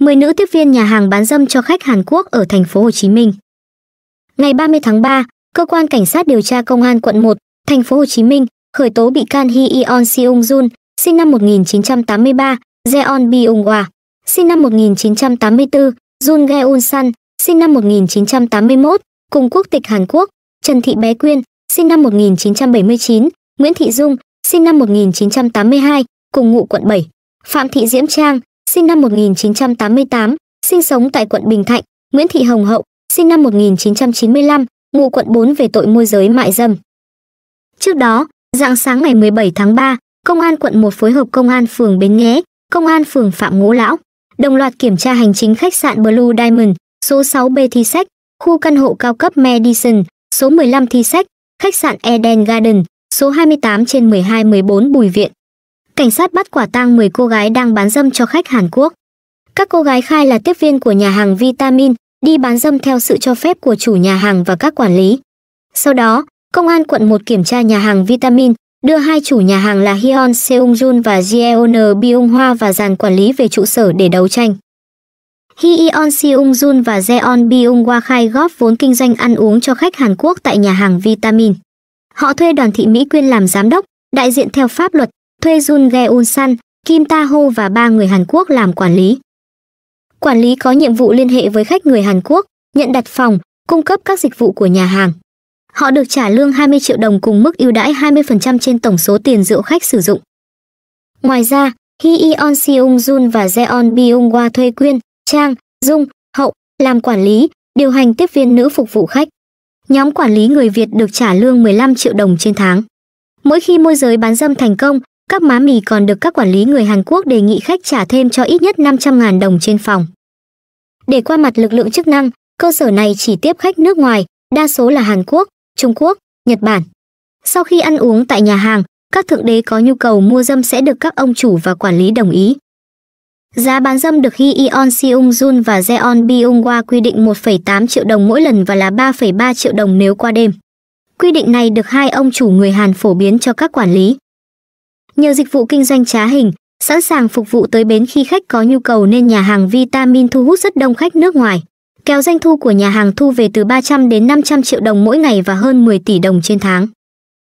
10 nữ tiếp viên nhà hàng bán dâm cho khách Hàn Quốc ở thành phố Hồ Chí Minh. Ngày 30 tháng 3, cơ quan cảnh sát điều tra công an quận 1, thành phố Hồ Chí Minh khởi tố bị can Hi Eon Seung Jun, sinh năm 1983, Jeon Byung Hwa, sinh năm 1984, Jun Un San, sinh năm 1981, cùng quốc tịch Hàn Quốc, Trần Thị Bé Quyên, sinh năm 1979, Nguyễn Thị Dung, sinh năm 1982, cùng ngụ quận 7, Phạm Thị Diễm Trang, sinh năm 1988, sinh sống tại quận Bình Thạnh, Nguyễn Thị Hồng Hậu, sinh năm 1995, ngụ quận 4 về tội môi giới mại dâm. Trước đó, dạng sáng ngày 17 tháng 3, Công an quận 1 phối hợp Công an phường Bến Nghé, Công an phường Phạm Ngũ Lão, đồng loạt kiểm tra hành chính khách sạn Blue Diamond, số 6B Thi Sách, khu căn hộ cao cấp Madison, số 15 Thi Sách, khách sạn Eden Garden, số 28 trên 12-14 Bùi Viện cảnh sát bắt quả tang 10 cô gái đang bán dâm cho khách Hàn Quốc. Các cô gái khai là tiếp viên của nhà hàng Vitamin, đi bán dâm theo sự cho phép của chủ nhà hàng và các quản lý. Sau đó, công an quận 1 kiểm tra nhà hàng Vitamin, đưa hai chủ nhà hàng là Hyun Seung Jun và Jeon Byung Hoa và dàn quản lý về trụ sở để đấu tranh. Hyun Seung Jun và Jeon Byung Hoa khai góp vốn kinh doanh ăn uống cho khách Hàn Quốc tại nhà hàng Vitamin. Họ thuê đoàn thị Mỹ Quyên làm giám đốc, đại diện theo pháp luật, thuê Jun Geun San, Kim Ta Ho và ba người Hàn Quốc làm quản lý. Quản lý có nhiệm vụ liên hệ với khách người Hàn Quốc, nhận đặt phòng, cung cấp các dịch vụ của nhà hàng. Họ được trả lương 20 triệu đồng cùng mức ưu đãi 20% trên tổng số tiền rượu khách sử dụng. Ngoài ra, Hee On Seung Jun và Jeon Byung Hwa thuê Quyên, Trang, Dung, Hậu làm quản lý, điều hành tiếp viên nữ phục vụ khách. Nhóm quản lý người Việt được trả lương 15 triệu đồng trên tháng. Mỗi khi môi giới bán dâm thành công, các má mì còn được các quản lý người Hàn Quốc đề nghị khách trả thêm cho ít nhất 500.000 đồng trên phòng. Để qua mặt lực lượng chức năng, cơ sở này chỉ tiếp khách nước ngoài, đa số là Hàn Quốc, Trung Quốc, Nhật Bản. Sau khi ăn uống tại nhà hàng, các thượng đế có nhu cầu mua dâm sẽ được các ông chủ và quản lý đồng ý. Giá bán dâm được Hi Eon Siung Jun và Jeon Byung Wa quy định 1,8 triệu đồng mỗi lần và là 3,3 triệu đồng nếu qua đêm. Quy định này được hai ông chủ người Hàn phổ biến cho các quản lý nhờ dịch vụ kinh doanh trá hình, sẵn sàng phục vụ tới bến khi khách có nhu cầu nên nhà hàng Vitamin thu hút rất đông khách nước ngoài. Kéo doanh thu của nhà hàng thu về từ 300 đến 500 triệu đồng mỗi ngày và hơn 10 tỷ đồng trên tháng.